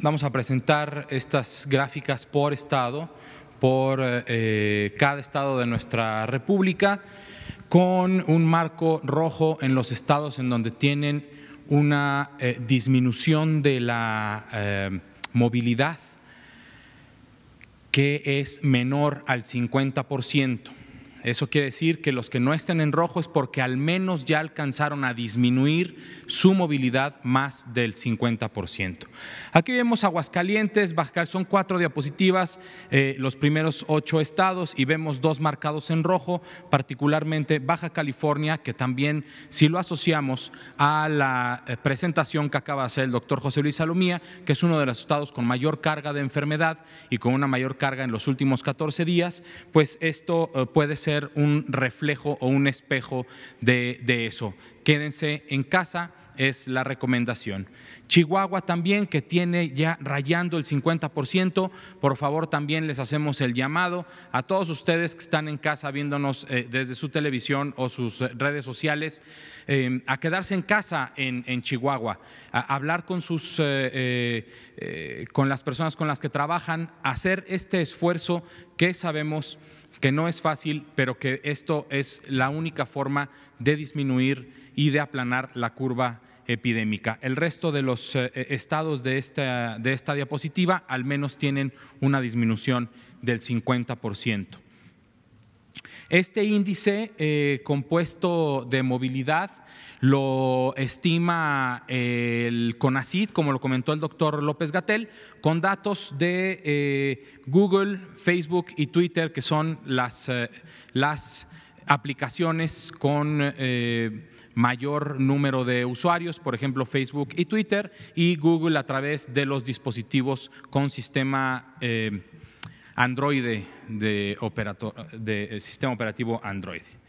vamos a presentar estas gráficas por estado, por eh, eh, cada estado de nuestra república, con un marco rojo en los estados en donde tienen una eh, disminución de la movilidad que es menor al 50%. Eso quiere decir que los que no estén en rojo es porque al menos ya alcanzaron a disminuir su movilidad más del 50%. Aquí vemos Aguascalientes, Baja son cuatro diapositivas, eh, los primeros ocho estados y vemos dos marcados en rojo, particularmente Baja California, que también si lo asociamos a la eh, presentación que acaba de hacer el doctor José Luis Salomía, que es uno de los estados con mayor carga de enfermedad y con una mayor carga en los últimos 14 días, pues esto eh, puede ser un reflejo o un espejo de, eso. Quédense en casa, es la recomendación. Chihuahua también, que tiene ya rayando el 50%, por favor también les hacemos el llamado a todos ustedes que están en casa viéndonos eh, desde su televisión o sus redes sociales, eh, a quedarse en casa en, Chihuahua, a hablar con, sus, eh, con las personas con las que trabajan, hacer este esfuerzo que sabemos que no es fácil, pero que esto es la única forma de disminuir y de aplanar la curva epidémica. El resto de los eh, eh, estados de esta, de esta diapositiva al menos tienen una disminución del 50%. Este índice eh, compuesto de movilidad lo estima eh, el CONACID, como lo comentó el doctor López Gatel, con datos de eh, Google, Facebook y Twitter, que son las, las aplicaciones con mayor número de usuarios, por ejemplo Facebook y Twitter, y Google a través de los dispositivos con sistema Android de, de eh, sistema operativo Android.